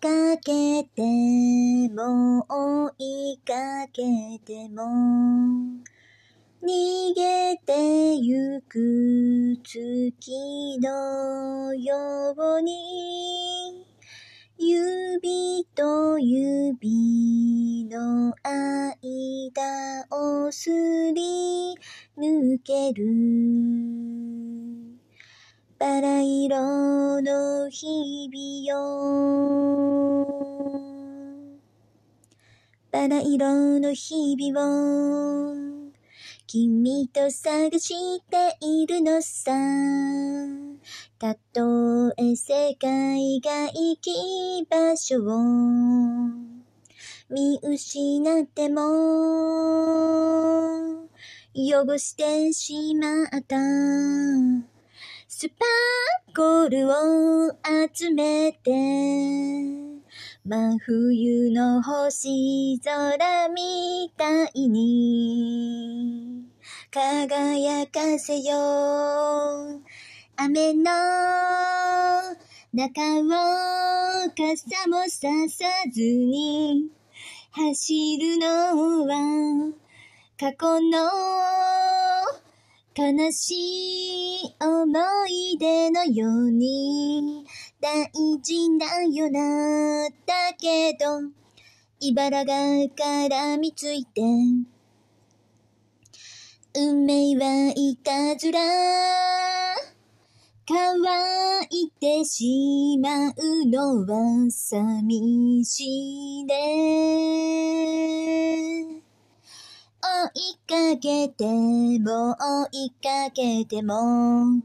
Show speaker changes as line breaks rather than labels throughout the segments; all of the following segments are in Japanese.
かけても追いかけても逃げてゆく月のように指と指の間をすり抜けるバラ色の日々よ。バラ色の日々を君と探しているのさ。たとえ世界が行き場所を見失っても汚してしまった。スパーコルを集めて、真冬の星空みたいに、輝かせよう。雨の中を傘もささずに、走るのは過去の悲しい思い出のように大事なよな、だけど、茨が絡みついて、運命はいたずら、乾いてしまうのは寂しいね。追いかけても追いかけても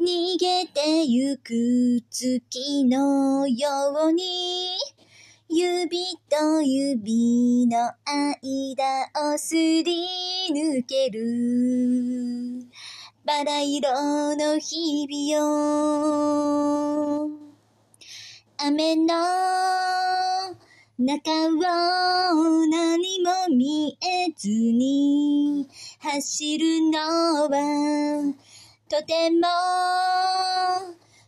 逃げてゆく月のように指と指の間をすり抜けるバラ色の日々よ雨の中を何も見えずに走るのはとても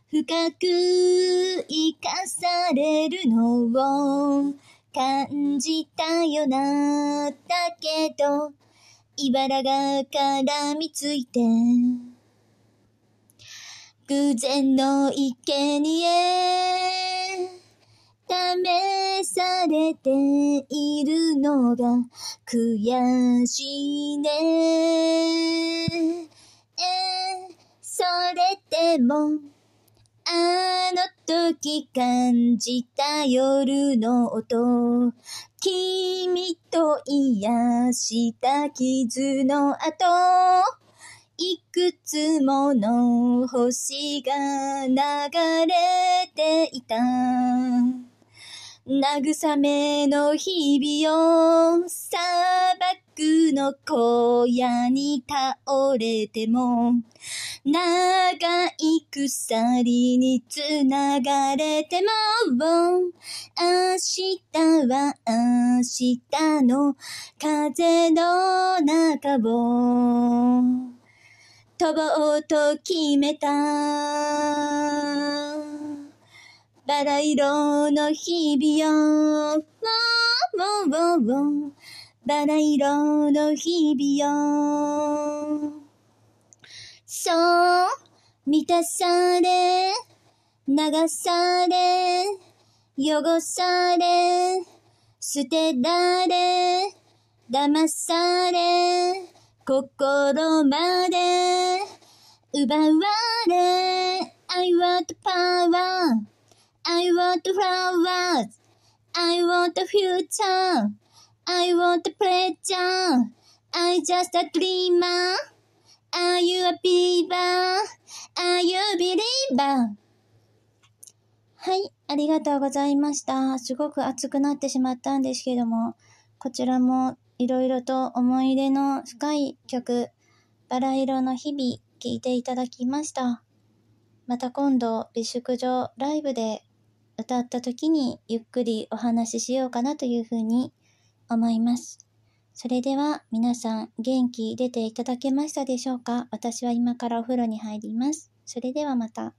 深く生かされるのを感じたよな。だけど、茨が絡みついて、偶然の生贄ためされているのが悔しいね。えー、それでも、あの時感じた夜の音、君と癒した傷の後、いくつもの星が流れていた。慰めの日々を砂漠の小屋に倒れても長い鎖につながれても明日は明日の風の中を飛ぼうと決めたバラ色の日々よ。ウォーウォーウォーバラ色の日々よ。そう、満たされ、流され、汚され、捨てられ、騙され、心まで奪われ、I want power. I want flowers. I want a future. I want a pleasure. I just a dreamer. Are you a believer? Are you a believer? はい、ありがとうございました。すごく熱くなってしまったんですけども、こちらもいろいろと思い入れの深い曲、バラ色の日々、聴いていただきました。また今度、美宿所ライブで歌った時にゆっくりお話ししようかなというふうに思います。それでは皆さん元気出ていただけましたでしょうか私は今からお風呂に入ります。それではまた。